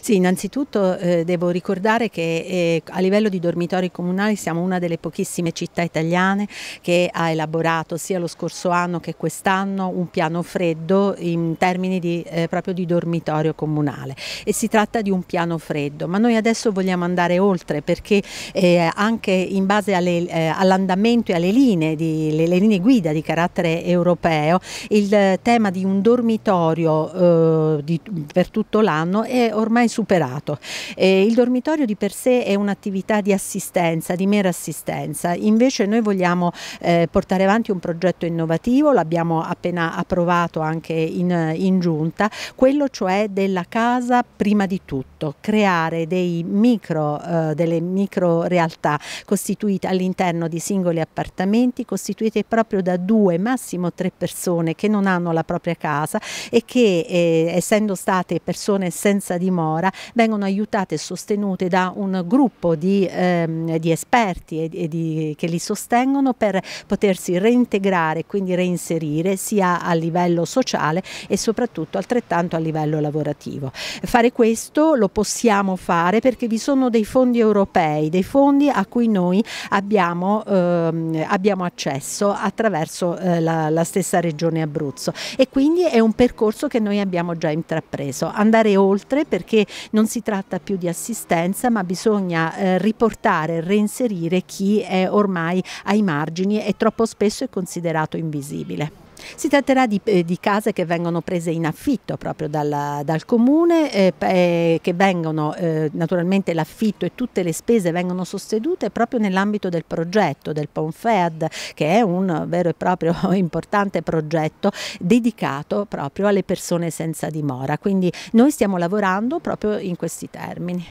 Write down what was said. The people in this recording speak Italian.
Sì, innanzitutto eh, devo ricordare che eh, a livello di dormitori comunali siamo una delle pochissime città italiane che ha elaborato sia lo scorso anno che quest'anno un piano freddo in termini di, eh, proprio di dormitorio comunale e si tratta di un piano freddo, ma noi adesso vogliamo andare oltre perché eh, anche in base eh, all'andamento e alle linee, di, le, le linee, guida di carattere europeo il eh, tema di un dormitorio di, per tutto l'anno è ormai mai superato. Eh, il dormitorio di per sé è un'attività di assistenza, di mera assistenza, invece noi vogliamo eh, portare avanti un progetto innovativo, l'abbiamo appena approvato anche in, in giunta, quello cioè della casa prima di tutto, creare dei micro, eh, delle micro realtà costituite all'interno di singoli appartamenti, costituite proprio da due, massimo tre persone che non hanno la propria casa e che eh, essendo state persone senza dimora Mora vengono aiutate e sostenute da un gruppo di, ehm, di esperti e, e di, che li sostengono per potersi reintegrare e quindi reinserire sia a livello sociale e soprattutto altrettanto a livello lavorativo. Fare questo lo possiamo fare perché vi sono dei fondi europei, dei fondi a cui noi abbiamo, ehm, abbiamo accesso attraverso eh, la, la stessa regione Abruzzo e quindi è un percorso che noi abbiamo già intrapreso. Andare oltre perché non si tratta più di assistenza ma bisogna eh, riportare, reinserire chi è ormai ai margini e troppo spesso è considerato invisibile. Si tratterà di, eh, di, case che vengono prese in affitto proprio dalla, dal comune, eh, eh, che vengono eh, naturalmente l'affitto e tutte le spese vengono sostenute proprio nell'ambito del progetto del PONFEAD che è un vero e proprio importante progetto dedicato proprio alle persone senza dimora. Quindi noi stiamo lavorando proprio in questi termini.